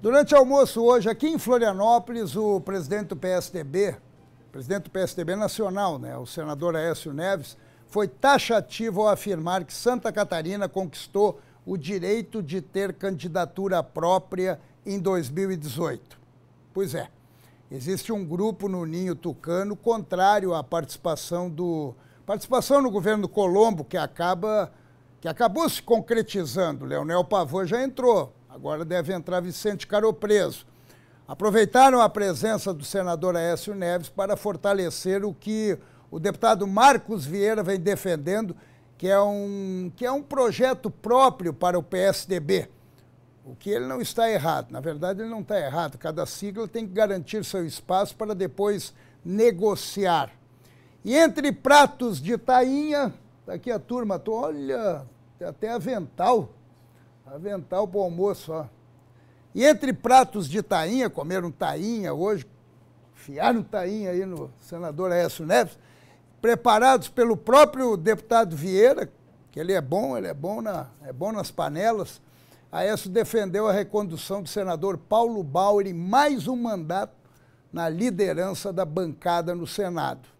Durante o almoço hoje, aqui em Florianópolis, o presidente do PSDB, presidente do PSDB nacional, né, o senador Aécio Neves, foi taxativo ao afirmar que Santa Catarina conquistou o direito de ter candidatura própria em 2018. Pois é, existe um grupo no Ninho Tucano contrário à participação do participação no governo Colombo que acaba que acabou se concretizando. Leonel Pavão já entrou, Agora deve entrar Vicente Caro preso. Aproveitaram a presença do senador Aécio Neves para fortalecer o que o deputado Marcos Vieira vem defendendo, que é um, que é um projeto próprio para o PSDB. O que ele não está errado. Na verdade, ele não está errado. Cada sigla tem que garantir seu espaço para depois negociar. E entre pratos de tainha, tá aqui a turma, olha, tem até avental Avental para o almoço, ó. E entre pratos de tainha, comeram tainha hoje, fiaram tainha aí no senador Aécio Neves, preparados pelo próprio deputado Vieira, que ele é bom, ele é bom, na, é bom nas panelas. Aécio defendeu a recondução do senador Paulo Bauer em mais um mandato na liderança da bancada no Senado.